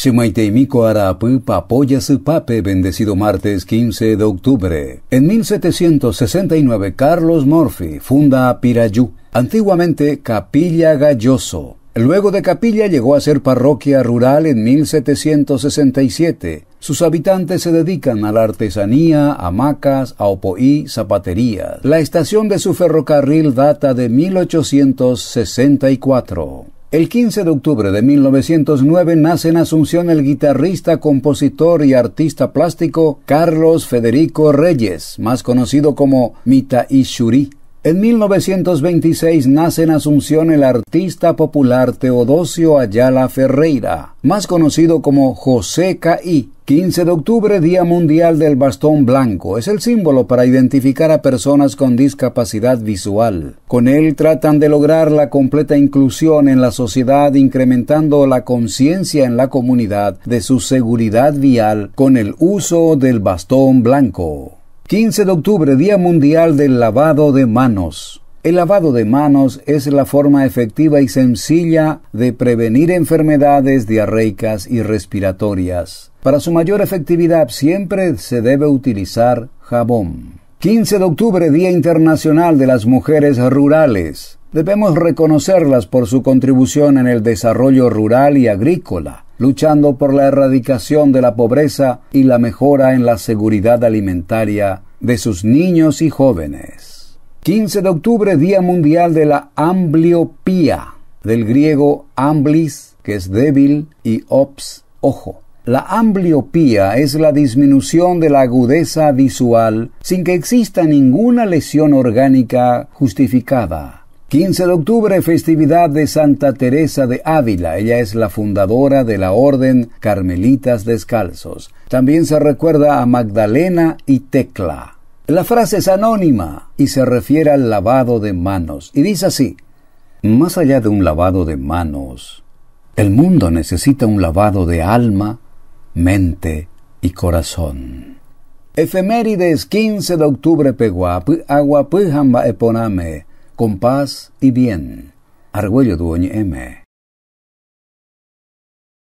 și Arapu apoya su pape bendecido martes 15 de octubre. En 1769 Carlos Murphy funda Pirayú, antiguamente Capilla Galloso. Luego de Capilla llegó a ser parroquia rural en 1767. Sus habitantes se dedican a la artesanía, hamacas, a opoí, zapatería. La estación de su ferrocarril data de 1864. El 15 de octubre de 1909 nace en Asunción el guitarrista, compositor y artista plástico Carlos Federico Reyes, más conocido como Mita Ishuri. En 1926 nace en Asunción el artista popular Teodosio Ayala Ferreira, más conocido como José Caí, 15 de octubre, Día Mundial del Bastón Blanco. Es el símbolo para identificar a personas con discapacidad visual. Con él tratan de lograr la completa inclusión en la sociedad, incrementando la conciencia en la comunidad de su seguridad vial con el uso del bastón blanco. 15 de octubre, Día Mundial del Lavado de Manos. El lavado de manos es la forma efectiva y sencilla de prevenir enfermedades diarreicas y respiratorias. Para su mayor efectividad siempre se debe utilizar jabón. 15 de octubre, Día Internacional de las Mujeres Rurales. Debemos reconocerlas por su contribución en el desarrollo rural y agrícola, luchando por la erradicación de la pobreza y la mejora en la seguridad alimentaria de sus niños y jóvenes. 15 de octubre, Día Mundial de la Ambliopía, del griego amblis, que es débil, y ops, ojo. La ambliopía es la disminución de la agudeza visual sin que exista ninguna lesión orgánica justificada. 15 de octubre, festividad de Santa Teresa de Ávila. Ella es la fundadora de la Orden Carmelitas Descalzos. También se recuerda a Magdalena y Tecla. La frase es anónima y se refiere al lavado de manos y dice así, más allá de un lavado de manos, el mundo necesita un lavado de alma, mente y corazón. Efemérides 15 de octubre Peguap, Aguapujamba Eponame, con paz y bien. Argüello dueño M.